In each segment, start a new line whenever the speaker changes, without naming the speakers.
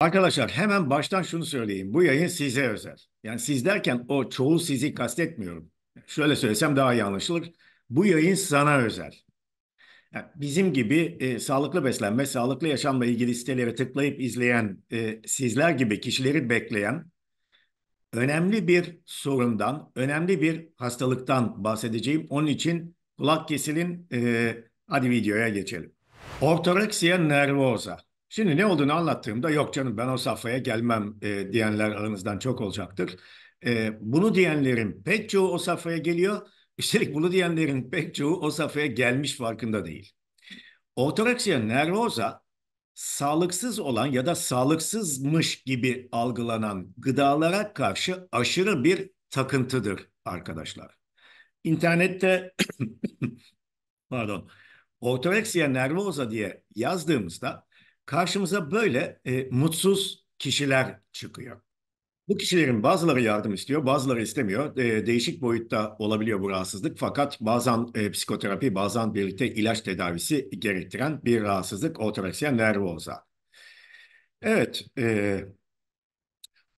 Arkadaşlar hemen baştan şunu söyleyeyim. Bu yayın size özel. Yani siz derken o çoğu sizi kastetmiyorum. Şöyle söylesem daha iyi anlaşılır. Bu yayın sana özel. Yani bizim gibi e, sağlıklı beslenme, sağlıklı yaşamla ilgili sitelere tıklayıp izleyen, e, sizler gibi kişileri bekleyen önemli bir sorundan, önemli bir hastalıktan bahsedeceğim. Onun için kulak kesilin, e, hadi videoya geçelim. Ortoreksiya nervosa Şimdi ne olduğunu anlattığımda yok canım ben o safhaya gelmem e, diyenler aranızdan çok olacaktır. E, bunu diyenlerin pek çoğu o safhaya geliyor. Üstelik bunu diyenlerin pek çoğu o safhaya gelmiş farkında değil. Ortoreksiya nervosa sağlıksız olan ya da sağlıksızmış gibi algılanan gıdalara karşı aşırı bir takıntıdır arkadaşlar. İnternette pardon ortoreksiya nervosa diye yazdığımızda Karşımıza böyle e, mutsuz kişiler çıkıyor. Bu kişilerin bazıları yardım istiyor, bazıları istemiyor. E, değişik boyutta olabiliyor bu rahatsızlık fakat bazen e, psikoterapi, bazen birlikte ilaç tedavisi gerektiren bir rahatsızlık otoreksiya nervoza. Evet, e,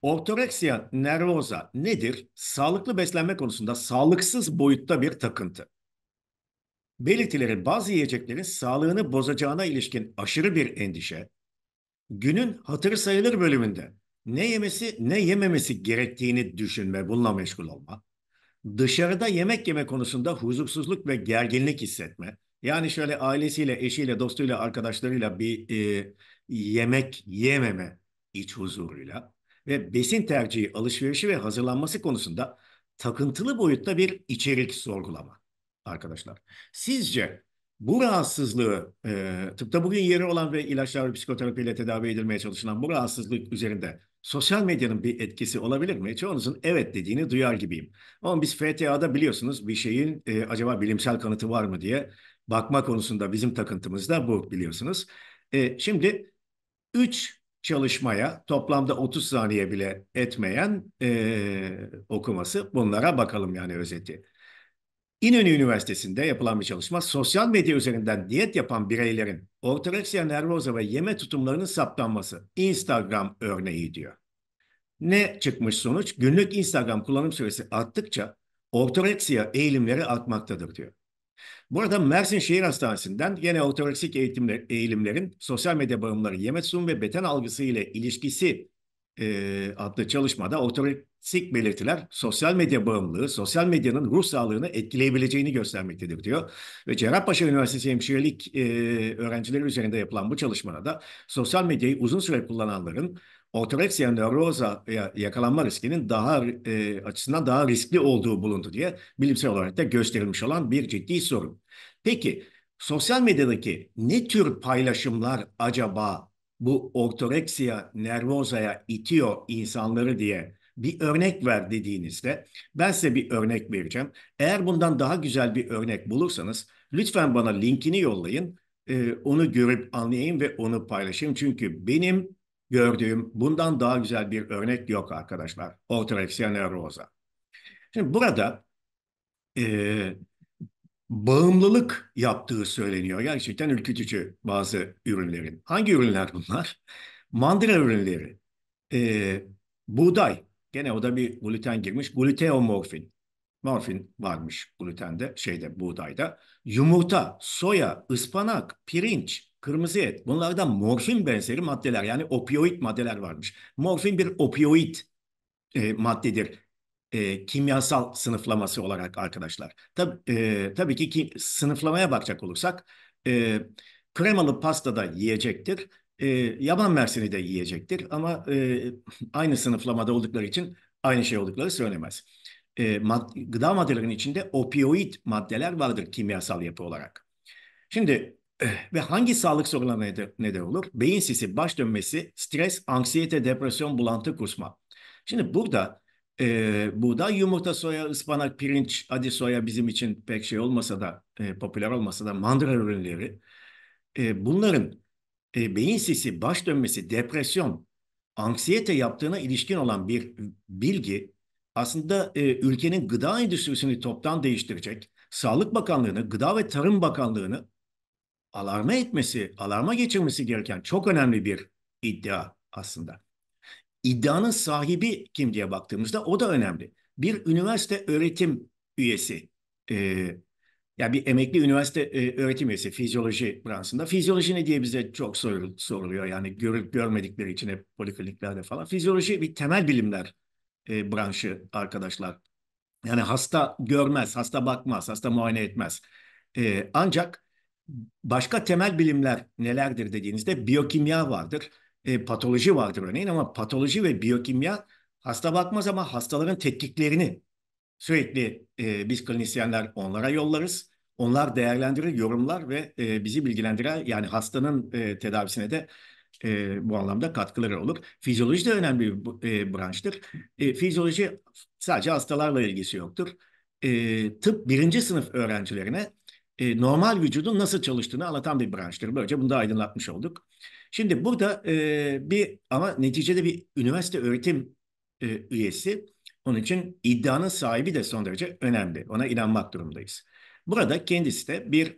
Ortoreksiya nervoza nedir? Sağlıklı beslenme konusunda sağlıksız boyutta bir takıntı belirtilerin bazı yiyeceklerin sağlığını bozacağına ilişkin aşırı bir endişe, günün hatırı sayılır bölümünde ne yemesi ne yememesi gerektiğini düşünme, bununla meşgul olma, dışarıda yemek yeme konusunda huzursuzluk ve gerginlik hissetme, yani şöyle ailesiyle, eşiyle, dostuyla, arkadaşlarıyla bir e, yemek yememe iç huzuruyla ve besin tercihi, alışverişi ve hazırlanması konusunda takıntılı boyutta bir içerik sorgulama arkadaşlar. Sizce bu rahatsızlığı e, tıpta bugün yeri olan ve ilaçlar ve psikoterapiyle tedavi edilmeye çalışılan bu rahatsızlık üzerinde sosyal medyanın bir etkisi olabilir mi? Çoğunuzun evet dediğini duyar gibiyim. Ama biz FTA'da biliyorsunuz bir şeyin e, acaba bilimsel kanıtı var mı diye bakma konusunda bizim takıntımız da bu biliyorsunuz. E, şimdi 3 çalışmaya toplamda 30 saniye bile etmeyen e, okuması bunlara bakalım yani özeti. İnönü Üniversitesi'nde yapılan bir çalışma sosyal medya üzerinden diyet yapan bireylerin ortoreksiya nervoza ve yeme tutumlarının saptanması Instagram örneği diyor. Ne çıkmış sonuç? Günlük Instagram kullanım süresi arttıkça ortoreksiya eğilimleri artmaktadır diyor. Burada Mersin Şehir Hastanesi'nden yine ortoreksik eğitimler, eğilimlerin sosyal medya bağımları yeme tutumu ve beten algısı ile ilişkisi e, adlı çalışmada otomatik belirtiler sosyal medya bağımlılığı, sosyal medyanın ruh sağlığını etkileyebileceğini göstermektedir diyor. Ve Cerrahpaşa Üniversitesi Hemşirelik e, öğrencileri üzerinde yapılan bu çalışmada da sosyal medyayı uzun süre kullananların ortoreksiya nöroza yakalanma riskinin daha e, açısından daha riskli olduğu bulundu diye bilimsel olarak da gösterilmiş olan bir ciddi sorun. Peki sosyal medyadaki ne tür paylaşımlar acaba bu ortoreksiya nervozaya itiyor insanları diye bir örnek ver dediğinizde ben size bir örnek vereceğim. Eğer bundan daha güzel bir örnek bulursanız lütfen bana linkini yollayın. Ee, onu görüp anlayayım ve onu paylaşayım. Çünkü benim gördüğüm bundan daha güzel bir örnek yok arkadaşlar. Ortoreksiya nervoza. Şimdi burada e, bağımlılık yaptığı söyleniyor. Gerçekten ürkütücü bazı ürünlerin. Hangi ürünler bunlar? Mandira ürünleri, e, buğday, gene o da bir gluten girmiş, gluteomorfin, morfin varmış glutende, şeyde buğdayda, yumurta, soya, ıspanak, pirinç, kırmızı et, bunlarda morfin benzeri maddeler yani opioid maddeler varmış. Morfin bir opioid e, maddedir e, kimyasal sınıflaması olarak arkadaşlar. Tab e, tabii ki, ki sınıflamaya bakacak olursak e, kremalı pasta da yiyecektir. E, yaban mersini de yiyecektir ama e, aynı sınıflamada oldukları için aynı şey oldukları söylemez. E, mad gıda maddelerinin içinde opioid maddeler vardır kimyasal yapı olarak. Şimdi eh, ve hangi sağlık sorunlarına neden olur? Beyin sisi, baş dönmesi, stres, anksiyete, depresyon, bulantı, kusma. Şimdi burada e, buğday, yumurta, soya, ıspanak, pirinç, adi soya bizim için pek şey olmasa da, e, popüler olmasa da mandıra ürünleri. E, bunların e, beyin sisi, baş dönmesi, depresyon, anksiyete yaptığına ilişkin olan bir bilgi aslında e, ülkenin gıda endüstrisini toptan değiştirecek, Sağlık Bakanlığı'nı, Gıda ve Tarım Bakanlığı'nı alarma etmesi, alarma geçirmesi gereken çok önemli bir iddia aslında iddianın sahibi kim diye baktığımızda o da önemli. Bir üniversite öğretim üyesi, e, yani bir emekli üniversite e, öğretim üyesi fizyoloji branşında. Fizyoloji ne diye bize çok sorul, soruluyor yani görüp görmedikleri için hep polikliniklerde falan. Fizyoloji bir temel bilimler e, branşı arkadaşlar. Yani hasta görmez, hasta bakmaz, hasta muayene etmez. E, ancak başka temel bilimler nelerdir dediğinizde biyokimya vardır e, patoloji vardır örneğin ama patoloji ve biyokimya hasta bakmaz ama hastaların tetkiklerini sürekli e, biz klinisyenler onlara yollarız. Onlar değerlendirir, yorumlar ve e, bizi bilgilendirir Yani hastanın e, tedavisine de e, bu anlamda katkıları olur. Fizyoloji de önemli bir e, branştır. E, fizyoloji sadece hastalarla ilgisi yoktur. E, tıp birinci sınıf öğrencilerine e, normal vücudun nasıl çalıştığını anlatan bir branştır. Böylece bunu da aydınlatmış olduk. Şimdi burada e, bir ama neticede bir üniversite öğretim e, üyesi. Onun için iddianın sahibi de son derece önemli. Ona inanmak durumdayız. Burada kendisi de bir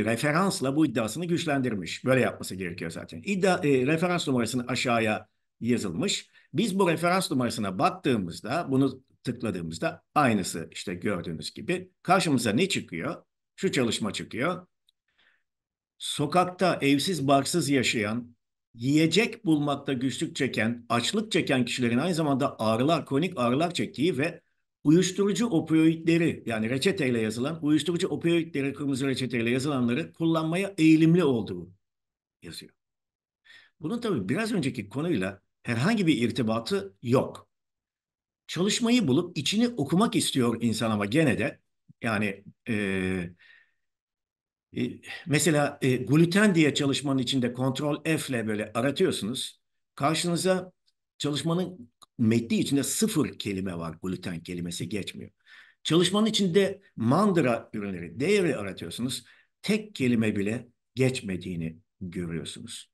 e, referansla bu iddiasını güçlendirmiş. Böyle yapması gerekiyor zaten. İddia, e, referans numarasını aşağıya yazılmış. Biz bu referans numarasına baktığımızda, bunu tıkladığımızda aynısı işte gördüğünüz gibi. Karşımıza ne çıkıyor? Şu çalışma çıkıyor. Sokakta evsiz barksız yaşayan yiyecek bulmakta güçlük çeken, açlık çeken kişilerin aynı zamanda ağrılar, kronik ağrılar çektiği ve uyuşturucu opioidleri yani reçeteyle yazılan uyuşturucu opioidleri kırmızı reçeteyle yazılanları kullanmaya eğilimli olduğu yazıyor. Bunun tabii biraz önceki konuyla herhangi bir irtibatı yok. Çalışmayı bulup içini okumak istiyor insan ama gene de yani e, e, mesela e, gluten diye çalışmanın içinde kontrol F ile böyle aratıyorsunuz. Karşınıza çalışmanın metni içinde sıfır kelime var. Gluten kelimesi geçmiyor. Çalışmanın içinde mandıra ürünleri, değeri aratıyorsunuz. Tek kelime bile geçmediğini görüyorsunuz.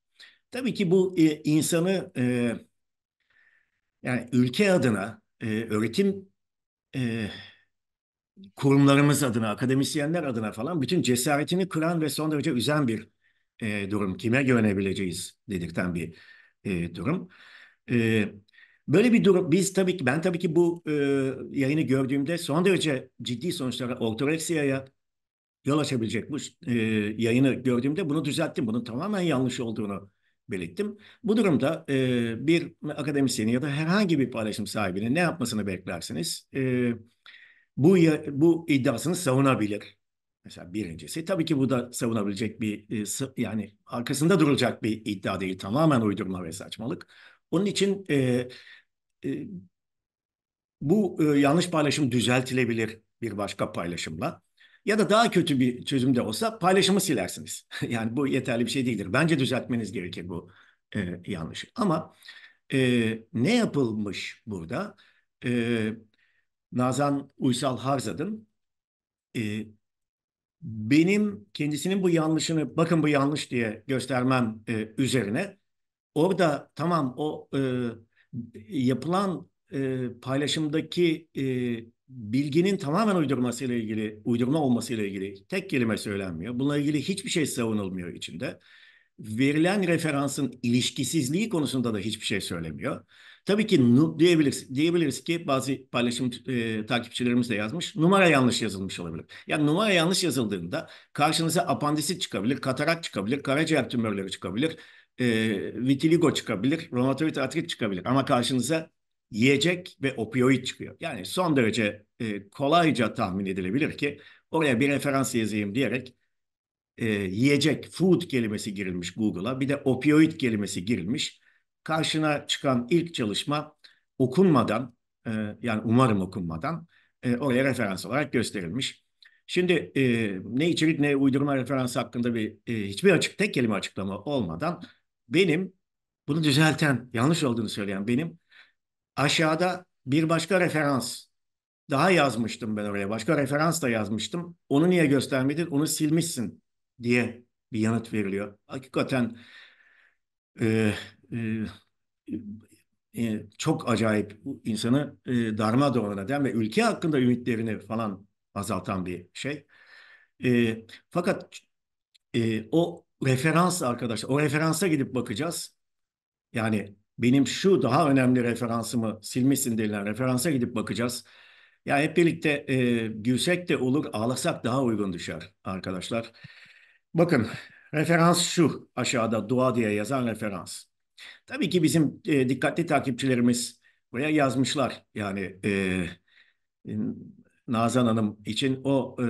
Tabii ki bu e, insanı e, yani ülke adına e, öğretim e, kurumlarımız adına, akademisyenler adına falan bütün cesaretini kıran ve son derece üzen bir e, durum. Kime güvenebileceğiz dedikten bir e, durum. E, böyle bir durum. Biz tabii ki ben tabii ki bu e, yayını gördüğümde son derece ciddi sonuçlara, ortoreksiyaya yol açabilecek bu e, yayını gördüğümde bunu düzelttim. Bunun tamamen yanlış olduğunu belirttim. Bu durumda e, bir akademisyeni ya da herhangi bir paylaşım sahibinin ne yapmasını beklersiniz? E, bu bu iddiasını savunabilir. Mesela birincisi tabii ki bu da savunabilecek bir e, yani arkasında durulacak bir iddia değil tamamen uydurma ve saçmalık. Onun için e, e, bu e, yanlış paylaşım düzeltilebilir bir başka paylaşımla. Ya da daha kötü bir çözüm de olsa paylaşımı silersiniz. yani bu yeterli bir şey değildir. Bence düzeltmeniz gerekir bu e, yanlışı. Ama e, ne yapılmış burada? E, Nazan Uysal Harzad'ın e, benim kendisinin bu yanlışını bakın bu yanlış diye göstermem e, üzerine orada tamam o e, yapılan e, paylaşımdaki e, bilginin tamamen ile ilgili, uydurma olması ile ilgili tek kelime söylenmiyor. Bununla ilgili hiçbir şey savunulmuyor içinde. Verilen referansın ilişkisizliği konusunda da hiçbir şey söylemiyor. Tabii ki diyebiliriz, diyebiliriz ki bazı paylaşım e, takipçilerimiz de yazmış. Numara yanlış yazılmış olabilir. Yani numara yanlış yazıldığında karşınıza apandisit çıkabilir, katarak çıkabilir, karaciğer tümörleri çıkabilir, e, vitiligo çıkabilir, romatoid artrit çıkabilir. Ama karşınıza yiyecek ve opioid çıkıyor. Yani son derece e, kolayca tahmin edilebilir ki oraya bir referans yazayım diyerek e, yiyecek, food kelimesi girilmiş Google'a. Bir de opioid kelimesi girilmiş karşına çıkan ilk çalışma okunmadan e, yani umarım okunmadan e, oraya referans olarak gösterilmiş. Şimdi e, ne içerik ne uydurma referans hakkında bir e, hiçbir açık tek kelime açıklama olmadan benim bunu düzelten yanlış olduğunu söyleyen benim aşağıda bir başka referans daha yazmıştım ben oraya başka referans da yazmıştım onu niye göstermedin onu silmişsin diye bir yanıt veriliyor. Hakikaten e, ee, e, e, çok acayip insanı e, darmadağın eden ve ülke hakkında ümitlerini falan azaltan bir şey. E, fakat e, o referans arkadaşlar, o referansa gidip bakacağız. Yani benim şu daha önemli referansımı silmişsin denilen referansa gidip bakacağız. Ya yani hep birlikte e, gülsek de olur, ağlasak daha uygun düşer arkadaşlar. Bakın referans şu aşağıda dua diye yazan referans. Tabii ki bizim e, dikkatli takipçilerimiz buraya yazmışlar. Yani e, Nazan Hanım için o e,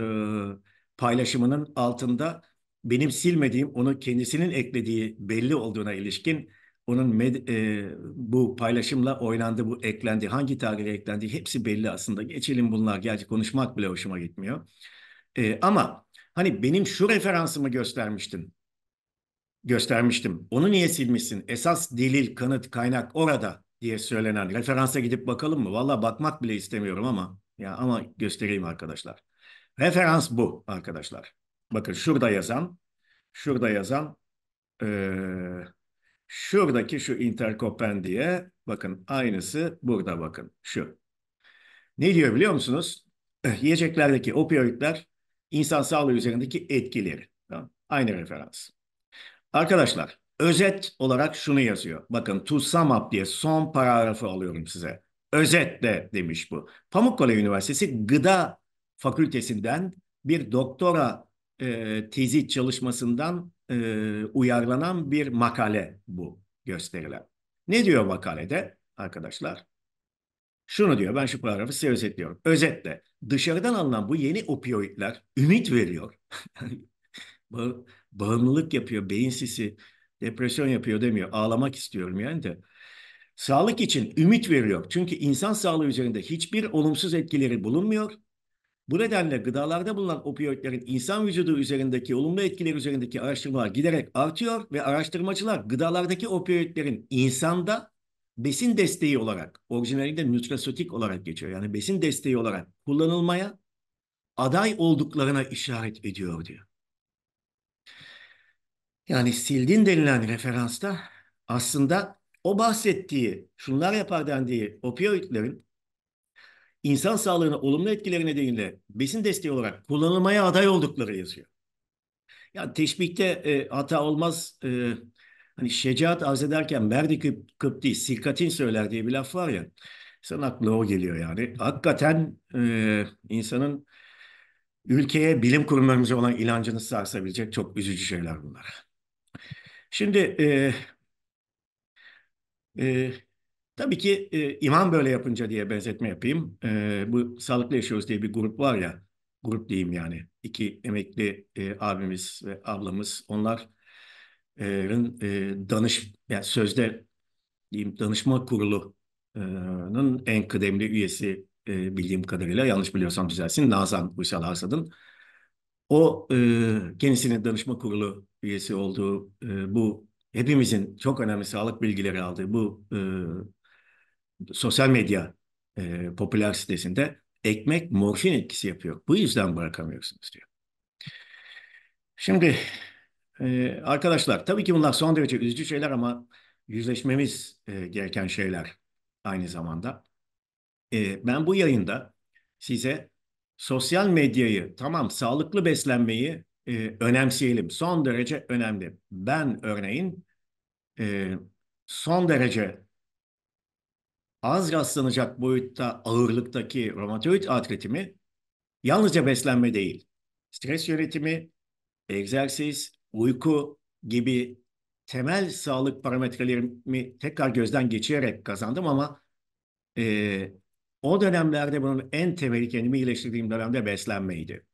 paylaşımının altında benim silmediğim, onu kendisinin eklediği belli olduğuna ilişkin onun med, e, bu paylaşımla oynandı, bu eklendi, hangi tarihe eklendi hepsi belli aslında. Geçelim bunlar. Gerçi konuşmak bile hoşuma gitmiyor. E, ama hani benim şu referansımı göstermiştim göstermiştim. Onu niye silmişsin? Esas delil, kanıt, kaynak orada diye söylenen referansa gidip bakalım mı? Valla bakmak bile istemiyorum ama ya ama göstereyim arkadaşlar. Referans bu arkadaşlar. Bakın şurada yazan, şurada yazan, ee, şuradaki şu interkompendiye bakın aynısı burada bakın şu. Ne diyor biliyor musunuz? Eh, yiyeceklerdeki opioidler insan sağlığı üzerindeki etkileri. Tamam. Aynı referans. Arkadaşlar özet olarak şunu yazıyor. Bakın to sum up diye son paragrafı alıyorum size. Özetle demiş bu. Pamukkale Üniversitesi Gıda Fakültesinden bir doktora e, tezi çalışmasından e, uyarlanan bir makale bu gösterilen. Ne diyor makalede arkadaşlar? Şunu diyor, ben şu paragrafı size özetliyorum. Özetle dışarıdan alınan bu yeni opioidler ümit veriyor. bu bağımlılık yapıyor, beyin sisi, depresyon yapıyor demiyor. Ağlamak istiyorum yani de. Sağlık için ümit veriyor. Çünkü insan sağlığı üzerinde hiçbir olumsuz etkileri bulunmuyor. Bu nedenle gıdalarda bulunan opioidlerin insan vücudu üzerindeki olumlu etkiler üzerindeki araştırmalar giderek artıyor ve araştırmacılar gıdalardaki opioidlerin insanda besin desteği olarak, orijinalinde nutrasotik olarak geçiyor. Yani besin desteği olarak kullanılmaya aday olduklarına işaret ediyor diyor. Yani sildin denilen referansta aslında o bahsettiği, şunlar yapar dendiği opioidlerin insan sağlığına olumlu etkileri nedeniyle besin desteği olarak kullanılmaya aday oldukları yazıyor. Yani teşbihte e, hata olmaz. E, hani şecaat arz ederken merdi kıp, kıp değil, silkatin söyler diye bir laf var ya. Sen aklına o geliyor yani. Hakikaten e, insanın ülkeye bilim kurumlarımıza olan inancını sarsabilecek çok üzücü şeyler bunlar. Şimdi e, e, tabii ki e, imam böyle yapınca diye benzetme yapayım. E, bu Sağlıklı Yaşıyoruz diye bir grup var ya, grup diyeyim yani. İki emekli e, abimiz ve ablamız, onların e, danış, yani sözde diyeyim danışma kurulunun en kıdemli üyesi e, bildiğim kadarıyla yanlış biliyorsam düzelsin Nazan Uysal Hasad'ın o e, kendisine danışma kurulu üyesi olduğu e, bu hepimizin çok önemli sağlık bilgileri aldığı bu e, sosyal medya e, popüler sitesinde ekmek morfin etkisi yapıyor. Bu yüzden bırakamıyorsunuz diyor. Şimdi e, arkadaşlar tabii ki bunlar son derece üzücü şeyler ama yüzleşmemiz e, gereken şeyler aynı zamanda. E, ben bu yayında size sosyal medyayı tamam sağlıklı beslenmeyi e, önemseyelim. Son derece önemli. Ben örneğin e, son derece az rastlanacak boyutta ağırlıktaki romatoid artritimi yalnızca beslenme değil, stres yönetimi, egzersiz, uyku gibi temel sağlık parametrelerimi tekrar gözden geçirerek kazandım ama e, o dönemlerde bunun en temeli kendimi iyileştirdiğim dönemde beslenmeydi.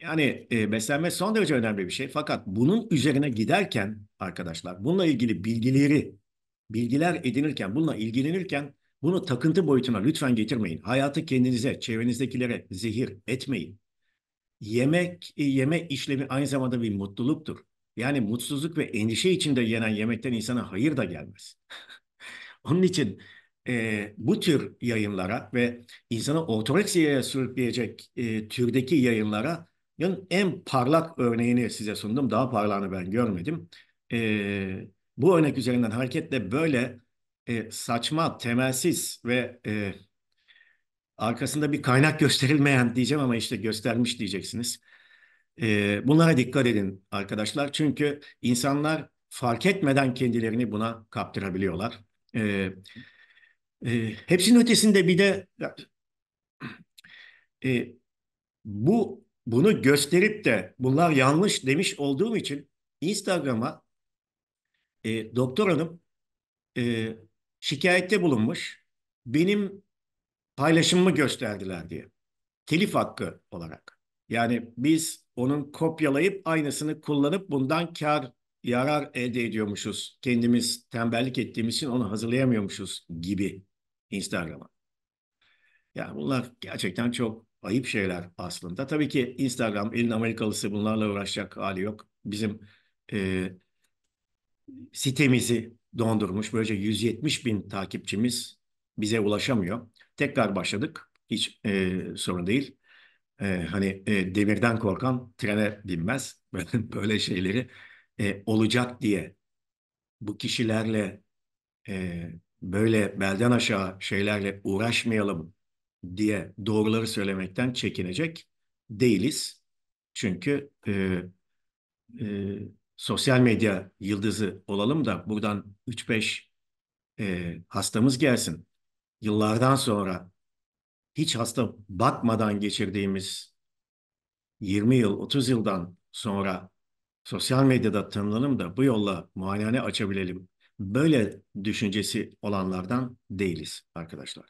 Yani e, beslenme son derece önemli bir şey. Fakat bunun üzerine giderken arkadaşlar bununla ilgili bilgileri, bilgiler edinirken, bununla ilgilenirken bunu takıntı boyutuna lütfen getirmeyin. Hayatı kendinize, çevrenizdekilere zehir etmeyin. Yemek, e, yeme işlemi aynı zamanda bir mutluluktur. Yani mutsuzluk ve endişe içinde yenen yemekten insana hayır da gelmez. Onun için e, bu tür yayınlara ve insanı ortoreksiye sürükleyecek e, türdeki yayınlara en parlak örneğini size sundum. Daha parlağını ben görmedim. E, bu örnek üzerinden hareketle böyle e, saçma, temelsiz ve e, arkasında bir kaynak gösterilmeyen diyeceğim ama işte göstermiş diyeceksiniz. E, bunlara dikkat edin arkadaşlar. Çünkü insanlar fark etmeden kendilerini buna kaptırabiliyorlar. Evet. E, hepsinin ötesinde bir de e, bu bunu gösterip de bunlar yanlış demiş olduğum için Instagram'a e, doktor hanım e, şikayette bulunmuş. Benim paylaşımımı gösterdiler diye. Telif hakkı olarak. Yani biz onun kopyalayıp aynısını kullanıp bundan kar yarar elde ediyormuşuz. Kendimiz tembellik ettiğimiz için onu hazırlayamıyormuşuz gibi Instagram'a. Yani bunlar gerçekten çok ayıp şeyler aslında. Tabii ki Instagram elin Amerikalısı bunlarla uğraşacak hali yok. Bizim e, sitemizi dondurmuş. Böylece 170 bin takipçimiz bize ulaşamıyor. Tekrar başladık. Hiç e, sorun değil. E, hani e, demirden korkan trene binmez. Böyle şeyleri e, olacak diye bu kişilerle e, böyle belden aşağı şeylerle uğraşmayalım diye doğruları söylemekten çekinecek değiliz. Çünkü e, e, sosyal medya yıldızı olalım da buradan 3-5 e, hastamız gelsin. Yıllardan sonra hiç hasta bakmadan geçirdiğimiz 20 yıl, 30 yıldan sonra sosyal medyada tanınalım da bu yolla muayenehane açabilelim böyle düşüncesi olanlardan değiliz arkadaşlar.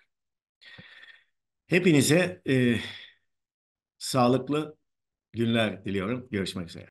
Hepinize e, sağlıklı günler diliyorum. Görüşmek üzere.